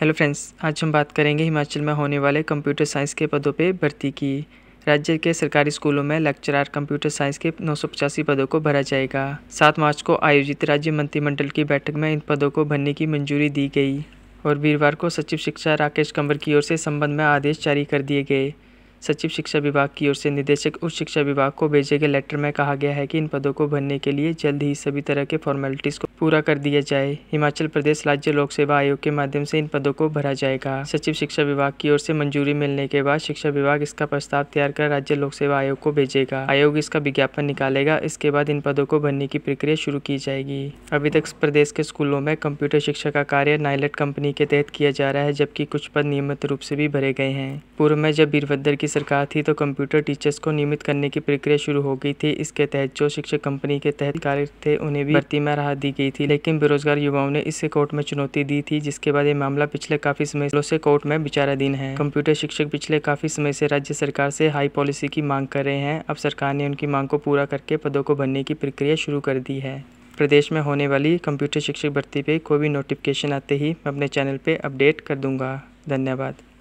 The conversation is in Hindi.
हेलो फ्रेंड्स आज हम बात करेंगे हिमाचल में होने वाले कंप्यूटर साइंस के पदों पर भर्ती की राज्य के सरकारी स्कूलों में लेक्चरार कंप्यूटर साइंस के नौ पदों को भरा जाएगा सात मार्च को आयोजित राज्य मंत्रिमंडल की बैठक में इन पदों को भरने की मंजूरी दी गई और वीरवार को सचिव शिक्षा राकेश कंवर की ओर से संबंध में आदेश जारी कर दिए गए सचिव शिक्षा विभाग की ओर से निदेशक उच्च शिक्षा विभाग को भेजे गए लेटर में कहा गया है कि इन पदों को भरने के लिए जल्द ही सभी तरह के फॉर्मेलिटीज़ को पूरा कर दिया जाए हिमाचल प्रदेश राज्य लोक सेवा आयोग के माध्यम से इन पदों को भरा जाएगा सचिव शिक्षा विभाग की ओर से मंजूरी मिलने के बाद शिक्षा विभाग इसका प्रस्ताव तैयार कर राज्य लोक सेवा आयोग को भेजेगा आयोग इसका विज्ञापन निकालेगा इसके बाद इन पदों को भरने की प्रक्रिया शुरू की जाएगी अभी तक प्रदेश के स्कूलों में कंप्यूटर शिक्षा का कार्य नाइलेट कंपनी के तहत किया जा रहा है जबकि कुछ पद नियमित रूप से भी भरे गए हैं पूर्व में जब वीरभद्र की सरकार थी तो कंप्यूटर टीचर्स को नियमित करने की प्रक्रिया शुरू हो गई थी इसके तहत जो शिक्षक कंपनी के तहत कार्य थे उन्हें भी भर्ती में राहत दी गई की थी लेकिन बेरोजगार युवाओं ने इससे कोर्ट में चुनौती दी थी जिसके बाद ये मामला पिछले काफी समय से कोर्ट में विचाराधीन है कंप्यूटर शिक्षक पिछले काफी समय से राज्य सरकार से हाई पॉलिसी की मांग कर रहे हैं अब सरकार ने उनकी मांग को पूरा करके पदों को भरने की प्रक्रिया शुरू कर दी है प्रदेश में होने वाली कंप्यूटर शिक्षक भर्ती पे कोई भी नोटिफिकेशन आते ही मैं अपने चैनल पे अपडेट कर दूंगा धन्यवाद